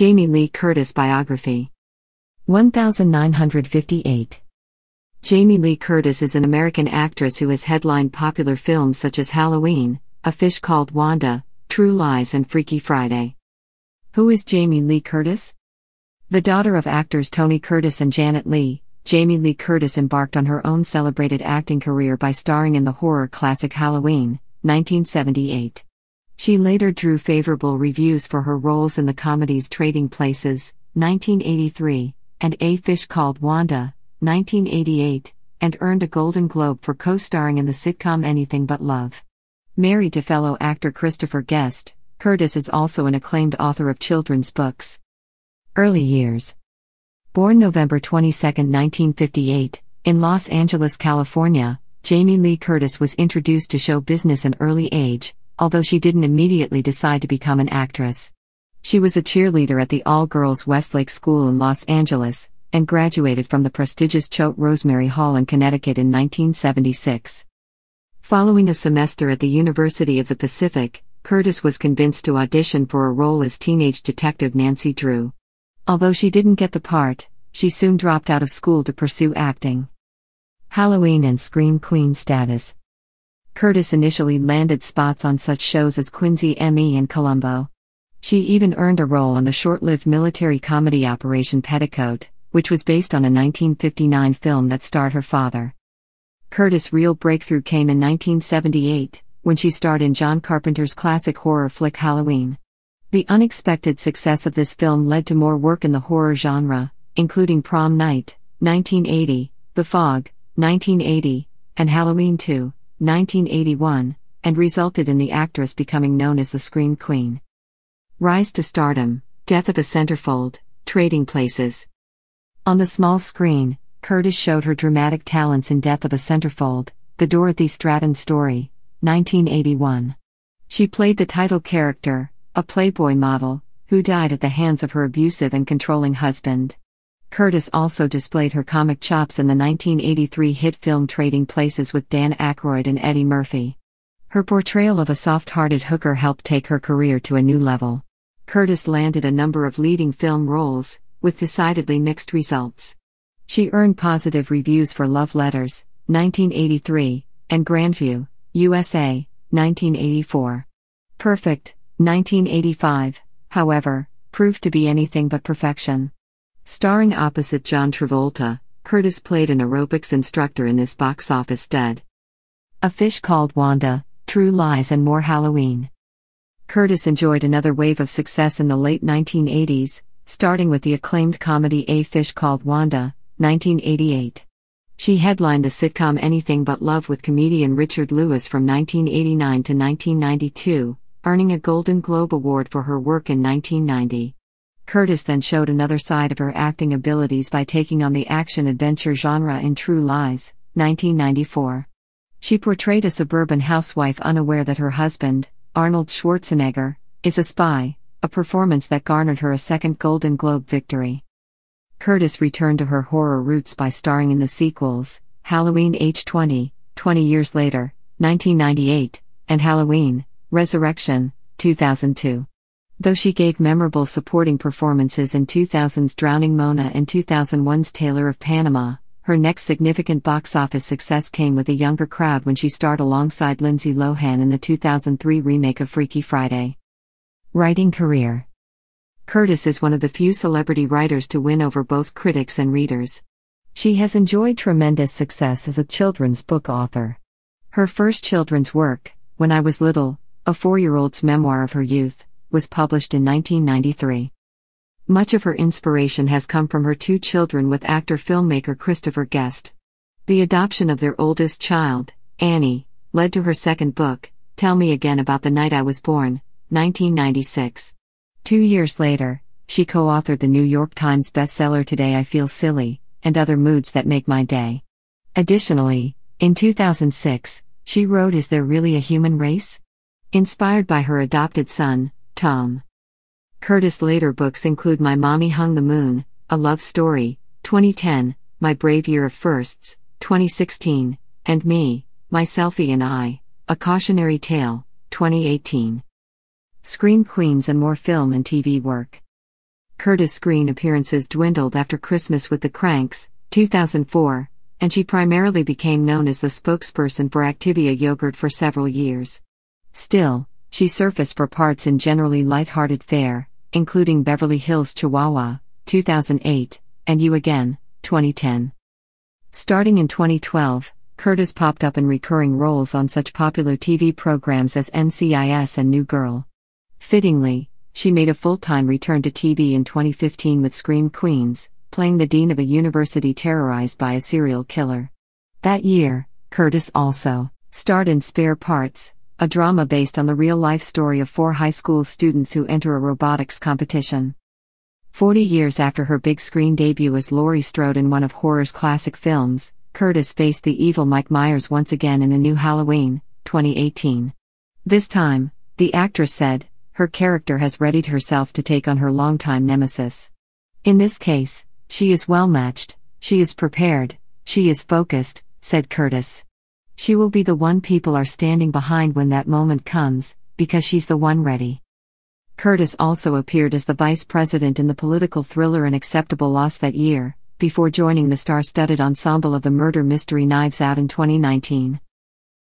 Jamie Lee Curtis Biography 1958 Jamie Lee Curtis is an American actress who has headlined popular films such as Halloween, A Fish Called Wanda, True Lies, and Freaky Friday. Who is Jamie Lee Curtis? The daughter of actors Tony Curtis and Janet Lee, Jamie Lee Curtis embarked on her own celebrated acting career by starring in the horror classic Halloween, 1978. She later drew favorable reviews for her roles in the comedies Trading Places, 1983, and A Fish Called Wanda, 1988, and earned a Golden Globe for co starring in the sitcom Anything But Love. Married to fellow actor Christopher Guest, Curtis is also an acclaimed author of children's books. Early years Born November 22, 1958, in Los Angeles, California, Jamie Lee Curtis was introduced to show business in an early age although she didn't immediately decide to become an actress. She was a cheerleader at the all girls Westlake School in Los Angeles and graduated from the prestigious Choate Rosemary Hall in Connecticut in 1976. Following a semester at the University of the Pacific, Curtis was convinced to audition for a role as teenage detective Nancy Drew. Although she didn't get the part, she soon dropped out of school to pursue acting. Halloween and Scream Queen status Curtis initially landed spots on such shows as Quincy M.E. and Columbo. She even earned a role on the short lived military comedy Operation Petticoat, which was based on a 1959 film that starred her father. Curtis' real breakthrough came in 1978, when she starred in John Carpenter's classic horror flick Halloween. The unexpected success of this film led to more work in the horror genre, including Prom Night, 1980, The Fog, 1980, and Halloween 2, 1981, and resulted in the actress becoming known as the Screen Queen. Rise to Stardom, Death of a Centerfold, Trading Places. On the small screen, Curtis showed her dramatic talents in Death of a Centerfold, The Dorothy Stratton Story, 1981. She played the title character, a Playboy model, who died at the hands of her abusive and controlling husband. Curtis also displayed her comic chops in the 1983 hit film Trading Places with Dan Aykroyd and Eddie Murphy. Her portrayal of a soft hearted hooker helped take her career to a new level. Curtis landed a number of leading film roles, with decidedly mixed results. She earned positive reviews for Love Letters, 1983, and Grandview, USA, 1984. Perfect, 1985, however, proved to be anything but perfection. Starring opposite John Travolta, Curtis played an aerobics instructor in this box office dead. A Fish Called Wanda, True Lies, and More Halloween. Curtis enjoyed another wave of success in the late 1980s, starting with the acclaimed comedy A Fish Called Wanda, 1988. She headlined the sitcom Anything But Love with comedian Richard Lewis from 1989 to 1992, earning a Golden Globe Award for her work in 1990. Curtis then showed another side of her acting abilities by taking on the action adventure genre in True Lies, 1994. She portrayed a suburban housewife unaware that her husband, Arnold Schwarzenegger, is a spy, a performance that garnered her a second Golden Globe victory. Curtis returned to her horror roots by starring in the sequels, Halloween H20, 20 years later, 1998, and Halloween, Resurrection, 2002. Though she gave memorable supporting performances in 2000's Drowning Mona and 2001's Taylor of Panama, her next significant box office success came with a younger crowd when she starred alongside Lindsay Lohan in the 2003 remake of Freaky Friday. Writing career Curtis is one of the few celebrity writers to win over both critics and readers. She has enjoyed tremendous success as a children's book author. Her first children's work, When I Was Little, a four year old's memoir of her youth, was published in 1993. Much of her inspiration has come from her two children with actor filmmaker Christopher Guest. The adoption of their oldest child, Annie, led to her second book, Tell Me Again About the Night I Was Born, 1996. Two years later, she co authored the New York Times bestseller Today I Feel Silly, and Other Moods That Make My Day. Additionally, in 2006, she wrote Is There Really a Human Race? Inspired by her adopted son, Tom. Curtis' later books include My Mommy Hung the Moon, A Love Story, 2010, My Brave Year of Firsts, 2016, and Me, My Selfie and I, A Cautionary Tale, 2018. Screen Queens and more film and TV work. Curtis' screen appearances dwindled after Christmas with the Cranks, 2004, and she primarily became known as the spokesperson for Activia yogurt for several years. Still, she surfaced for parts in generally light-hearted fare, including Beverly Hills Chihuahua, 2008, and You Again, 2010. Starting in 2012, Curtis popped up in recurring roles on such popular TV programs as NCIS and New Girl. Fittingly, she made a full time return to TV in 2015 with Scream Queens, playing the dean of a university terrorized by a serial killer. That year, Curtis also starred in Spare Parts, a drama based on the real life story of four high school students who enter a robotics competition. 40 years after her big screen debut as Laurie Strode in one of horror's classic films, Curtis faced the evil Mike Myers once again in a new Halloween, 2018. This time, the actress said, her character has readied herself to take on her longtime nemesis. In this case, she is well matched, she is prepared, she is focused, said Curtis. She will be the one people are standing behind when that moment comes, because she's the one ready. Curtis also appeared as the vice president in the political thriller An Acceptable Loss that year, before joining the star studded ensemble of the murder mystery Knives Out in 2019.